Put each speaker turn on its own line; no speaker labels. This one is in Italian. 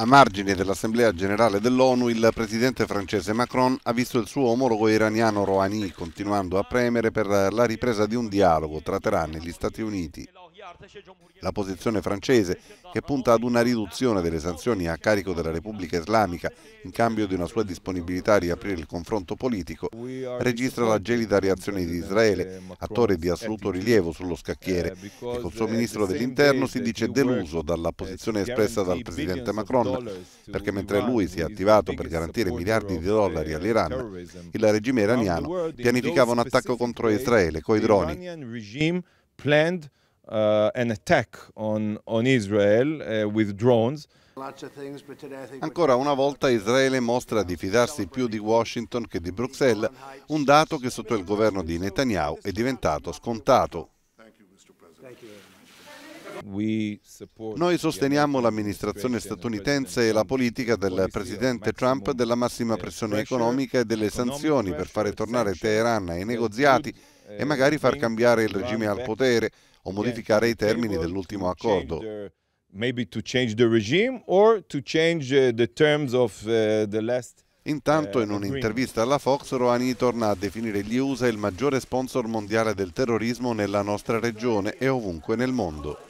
A margine dell'Assemblea generale dell'ONU, il presidente francese Macron ha visto il suo omologo iraniano Rouhani continuando a premere per la ripresa di un dialogo tra Teheran e gli Stati Uniti. La posizione francese, che punta ad una riduzione delle sanzioni a carico della Repubblica Islamica in cambio di una sua disponibilità a riaprire il confronto politico, registra la gelida reazione di Israele, attore di assoluto rilievo sullo scacchiere, e col suo ministro dell'interno si dice deluso dalla posizione espressa dal presidente Macron, perché mentre lui si è attivato per garantire miliardi di dollari all'Iran, il regime iraniano pianificava un attacco contro Israele coi droni.
Uh, an attack on, on Israel uh, with drones. Ancora una volta Israele mostra di fidarsi più di Washington
che di Bruxelles, un dato che sotto il governo di Netanyahu è diventato scontato. Noi sosteniamo l'amministrazione statunitense e la politica del presidente Trump della massima pressione economica e delle sanzioni per fare tornare Teheran ai negoziati e magari far cambiare il regime al potere
o modificare i termini dell'ultimo accordo. Eh, eh, Intanto eh, in un'intervista
alla Fox Rouhani torna a definire gli USA il maggiore sponsor mondiale del terrorismo nella
nostra regione e ovunque nel mondo.